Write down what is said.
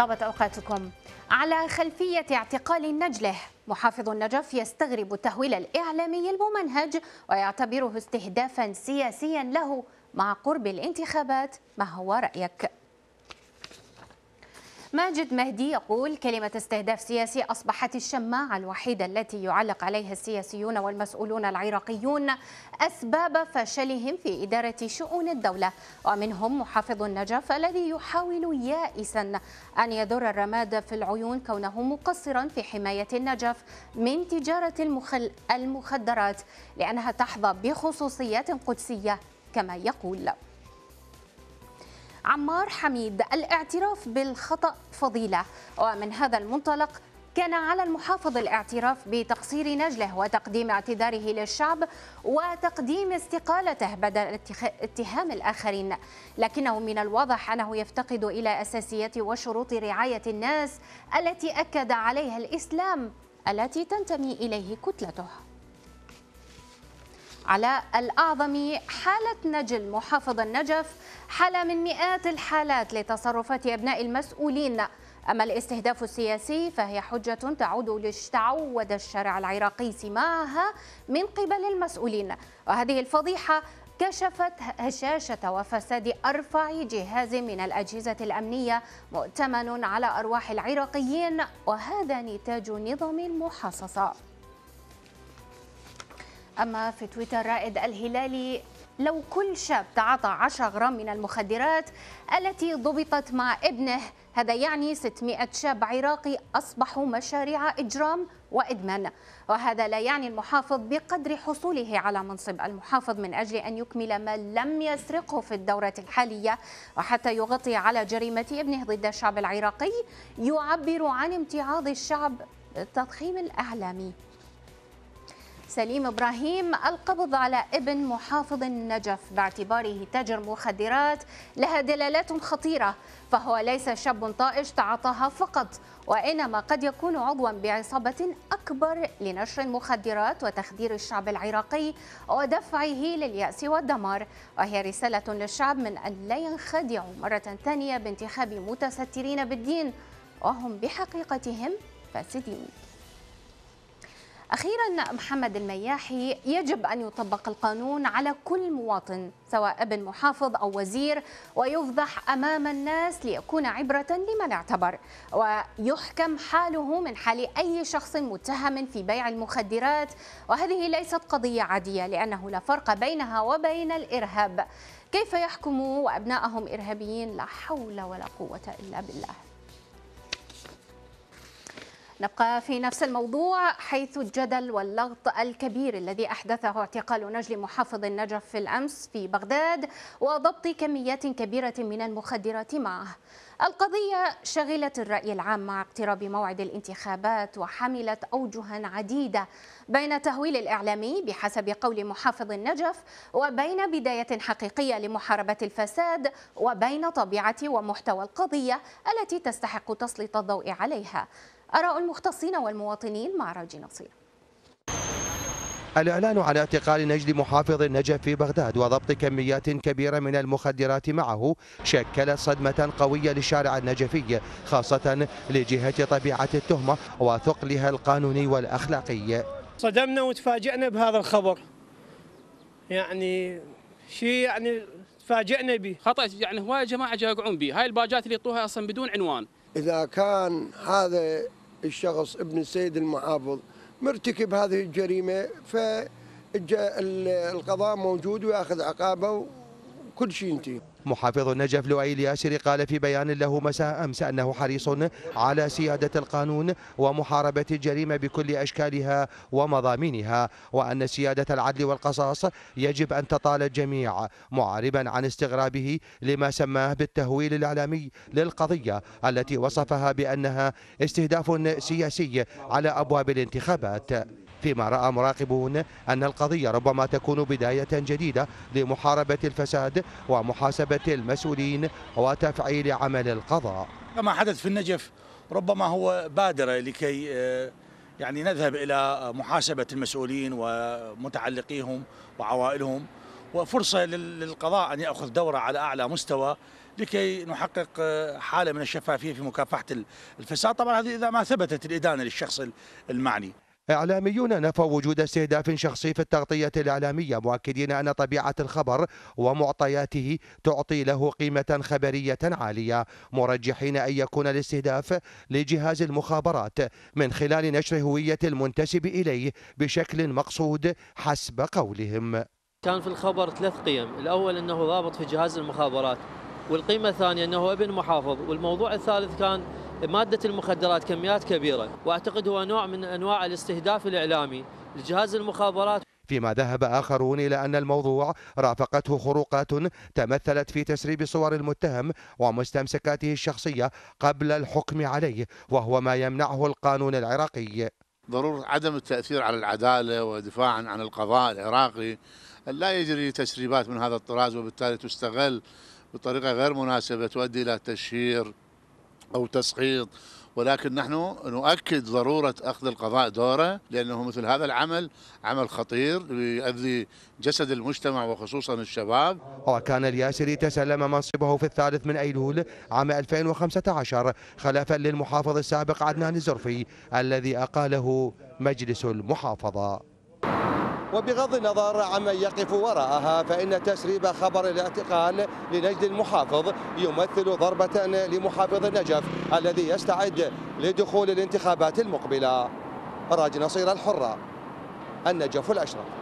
طابت أوقاتكم على خلفية اعتقال نجله محافظ النجف يستغرب التهويل الإعلامي الممنهج ويعتبره استهدافا سياسيا له مع قرب الانتخابات ما هو رأيك؟ ماجد مهدي يقول كلمة استهداف سياسي أصبحت الشماعة الوحيدة التي يعلق عليها السياسيون والمسؤولون العراقيون أسباب فشلهم في إدارة شؤون الدولة ومنهم محافظ النجف الذي يحاول يائسا أن يدر الرماد في العيون كونه مقصرا في حماية النجف من تجارة المخل المخدرات لأنها تحظى بخصوصيات قدسية كما يقول عمار حميد الاعتراف بالخطأ فضيلة ومن هذا المنطلق كان على المحافظ الاعتراف بتقصير نجله وتقديم اعتذاره للشعب وتقديم استقالته بدل اتهام الآخرين لكنه من الواضح أنه يفتقد إلى أساسيات وشروط رعاية الناس التي أكد عليها الإسلام التي تنتمي إليه كتلته على الأعظم حالة نجل محافظ النجف حالة من مئات الحالات لتصرفات أبناء المسؤولين أما الاستهداف السياسي فهي حجة تعود لتعود الشارع العراقي سماعها من قبل المسؤولين وهذه الفضيحة كشفت هشاشة وفساد أرفع جهاز من الأجهزة الأمنية مؤتمن على أرواح العراقيين وهذا نتاج نظام المحاصصة أما في تويتر رائد الهلالي لو كل شاب تعاطى 10 غرام من المخدرات التي ضبطت مع ابنه هذا يعني 600 شاب عراقي أصبحوا مشاريع إجرام وإدمان وهذا لا يعني المحافظ بقدر حصوله على منصب المحافظ من أجل أن يكمل ما لم يسرقه في الدورة الحالية وحتى يغطي على جريمة ابنه ضد الشعب العراقي يعبر عن امتعاض الشعب التضخيم الإعلامي سليم إبراهيم القبض على ابن محافظ النجف باعتباره تاجر مخدرات لها دلالات خطيرة فهو ليس شاب طائش تعاطاها فقط وإنما قد يكون عضوا بعصابة أكبر لنشر المخدرات وتخدير الشعب العراقي ودفعه لليأس والدمار وهي رسالة للشعب من أن لا ينخدعوا مرة ثانية بانتخاب متسترين بالدين وهم بحقيقتهم فاسدين أخيرا محمد المياحي يجب أن يطبق القانون على كل مواطن سواء ابن محافظ أو وزير ويفضح أمام الناس ليكون عبرة لمن اعتبر ويحكم حاله من حال أي شخص متهم في بيع المخدرات وهذه ليست قضية عادية لأنه لا فرق بينها وبين الإرهاب كيف يحكم وأبنائهم إرهابيين لا حول ولا قوة إلا بالله نبقى في نفس الموضوع حيث الجدل واللغط الكبير الذي أحدثه اعتقال نجل محافظ النجف في الأمس في بغداد وضبط كميات كبيرة من المخدرات معه القضية شغلت الرأي العام مع اقتراب موعد الانتخابات وحملت أوجها عديدة بين تهويل الإعلامي بحسب قول محافظ النجف وبين بداية حقيقية لمحاربة الفساد وبين طبيعة ومحتوى القضية التي تستحق تسليط الضوء عليها آراء المختصين والمواطنين مع راجي نصير الإعلان عن اعتقال نجد محافظ النجف في بغداد وضبط كميات كبيرة من المخدرات معه شكل صدمة قوية للشارع النجفي خاصة لجهة طبيعة التهمة وثقلها القانوني والأخلاقي صدمنا وتفاجئنا بهذا الخبر يعني شيء يعني تفاجئنا به خطأ يعني هواية جماعة جاقعون به هاي الباجات اللي يطوها أصلا بدون عنوان إذا كان هذا الشخص ابن السيد المحافظ مرتكب هذه الجريمة فالقضاء موجود ويأخذ عقابه وكل شيء ينتهي محافظ النجف لؤي الياسري قال في بيان له مساء أمس أنه حريص على سيادة القانون ومحاربة الجريمة بكل أشكالها ومضامينها وأن سيادة العدل والقصاص يجب أن تطال الجميع معاربا عن استغرابه لما سماه بالتهويل الإعلامي للقضية التي وصفها بأنها استهداف سياسي على أبواب الانتخابات فيما رأى مراقبون أن القضية ربما تكون بداية جديدة لمحاربة الفساد ومحاسبة المسؤولين وتفعيل عمل القضاء كما حدث في النجف ربما هو بادرة لكي آه، يعني نذهب إلى محاسبة المسؤولين ومتعلقيهم وعوائلهم وفرصة للقضاء أن يأخذ دورة على أعلى مستوى لكي نحقق آه، حالة من الشفافية في مكافحة الفساد طبعا هذه إذا ما ثبتت الإدانة للشخص المعني إعلاميون نفوا وجود استهداف شخصي في التغطية الإعلامية مؤكدين أن طبيعة الخبر ومعطياته تعطي له قيمة خبرية عالية مرجحين أن يكون الاستهداف لجهاز المخابرات من خلال نشر هوية المنتسب إليه بشكل مقصود حسب قولهم كان في الخبر ثلاث قيم الأول أنه ضابط في جهاز المخابرات والقيمة الثانية أنه ابن محافظ والموضوع الثالث كان مادة المخدرات كميات كبيرة وأعتقد هو نوع من أنواع الاستهداف الإعلامي لجهاز المخابرات فيما ذهب آخرون إلى أن الموضوع رافقته خروقات تمثلت في تسريب صور المتهم ومستمسكاته الشخصية قبل الحكم عليه وهو ما يمنعه القانون العراقي ضرورة عدم التأثير على العدالة ودفاعا عن القضاء العراقي لا يجري تسريبات من هذا الطراز وبالتالي تستغل بطريقة غير مناسبة تؤدي إلى تشهير أو تسقيط ولكن نحن نؤكد ضرورة أخذ القضاء دوره لأنه مثل هذا العمل عمل خطير يؤذي جسد المجتمع وخصوصا الشباب وكان الياسري تسلم منصبه في الثالث من أيلول عام 2015 خلفا للمحافظ السابق عدنان الزرفي الذي أقاله مجلس المحافظة وبغض النظر عمن يقف وراءها فإن تسريب خبر الاعتقال لنجد المحافظ يمثل ضربة لمحافظ النجف الذي يستعد لدخول الانتخابات المقبلة راج نصير الحرة النجف الأشرف